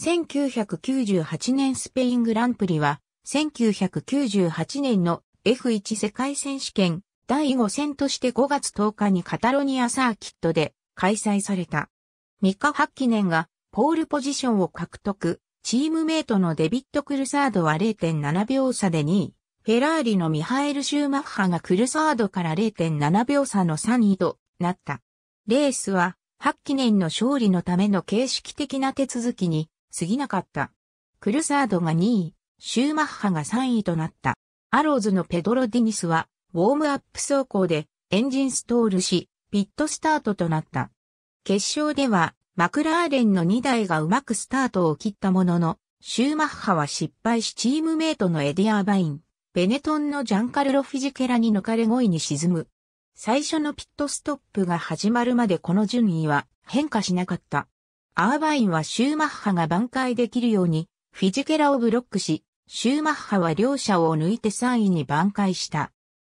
1998年スペイングランプリは、1998年の F1 世界選手権第5戦として5月10日にカタロニアサーキットで開催された。ミカ・ハッキネンがポールポジションを獲得、チームメイトのデビット・クルサードは0.7秒差で2位、フェラーリのミハエル・シューマッハがクルサードから0.7秒差の3位となった。レースは、ハッキネンの勝利のための形式的な手続きに過ぎなかった。クルサードが2位、シューマッハが3位となった。アローズのペドロ・ディニスは、ウォームアップ走行でエンジンストールし、ピットスタートとなった。決勝では、マクラーレンの2台がうまくスタートを切ったものの、シューマッハは失敗しチームメイトのエディアーバイン、ベネトンのジャンカルロ・フィジケラに抜かれ5位に沈む。最初のピットストップが始まるまでこの順位は変化しなかった。アーバインはシューマッハが挽回できるように、フィジケラをブロックし、シューマッハは両者を抜いて3位に挽回した。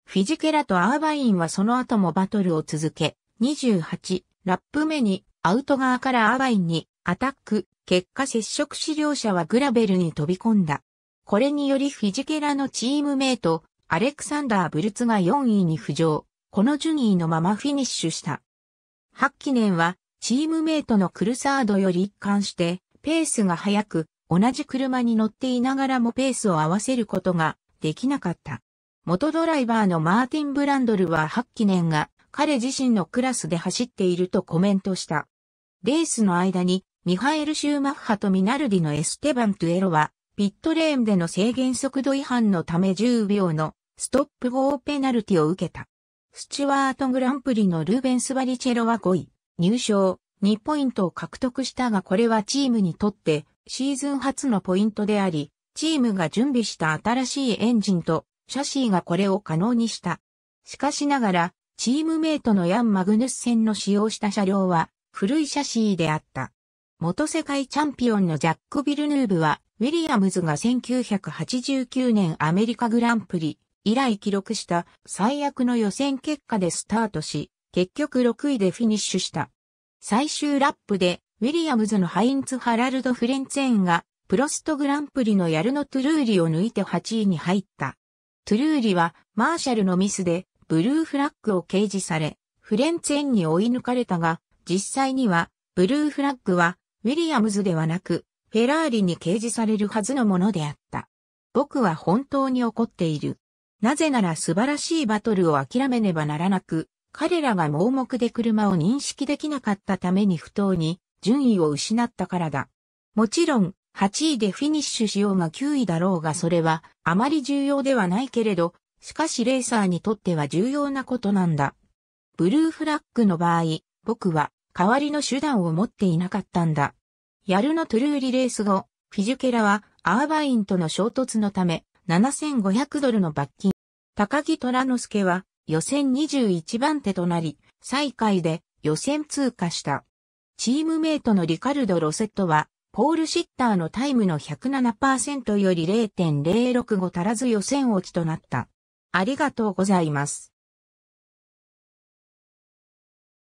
フィジケラとアーバインはその後もバトルを続け、28、ラップ目にアウト側からアーバインにアタック、結果接触し両者はグラベルに飛び込んだ。これによりフィジケラのチームメイト、アレクサンダー・ブルツが4位に浮上、この順位のままフィニッシュした。ハッキネンはチームメイトのクルサードより一貫して、ペースが速く、同じ車に乗っていながらもペースを合わせることができなかった。元ドライバーのマーティン・ブランドルは8期年が彼自身のクラスで走っているとコメントした。レースの間にミハエル・シューマッハとミナルディのエステバン・トゥエロはピットレーンでの制限速度違反のため10秒のストップ号ペナルティを受けた。スチュワート・グランプリのルーベンス・バリチェロは5位。入賞、2ポイントを獲得したがこれはチームにとってシーズン初のポイントであり、チームが準備した新しいエンジンとシャシーがこれを可能にした。しかしながら、チームメイトのヤン・マグヌス戦の使用した車両は古いシャシーであった。元世界チャンピオンのジャック・ビルヌーブは、ウィリアムズが1989年アメリカグランプリ以来記録した最悪の予選結果でスタートし、結局6位でフィニッシュした。最終ラップで、ウィリアムズのハインツ・ハラルド・フレンツェーンが、プロストグランプリのヤルノ・トゥルーリを抜いて8位に入った。トゥルーリは、マーシャルのミスで、ブルーフラッグを掲示され、フレンツェーンに追い抜かれたが、実際には、ブルーフラッグは、ウィリアムズではなく、フェラーリに掲示されるはずのものであった。僕は本当に怒っている。なぜなら素晴らしいバトルを諦めねばならなく、彼らが盲目で車を認識できなかったために不当に順位を失ったからだ。もちろん、8位でフィニッシュしようが9位だろうがそれはあまり重要ではないけれど、しかしレーサーにとっては重要なことなんだ。ブルーフラッグの場合、僕は代わりの手段を持っていなかったんだ。ヤルのトゥルーリレース後、フィジュケラはアーバインとの衝突のため7500ドルの罰金。高木虎之助は予選21番手となり、最下位で予選通過した。チームメイトのリカルド・ロセットは、ポール・シッターのタイムの107%より0.065足らず予選落ちとなった。ありがとうございます。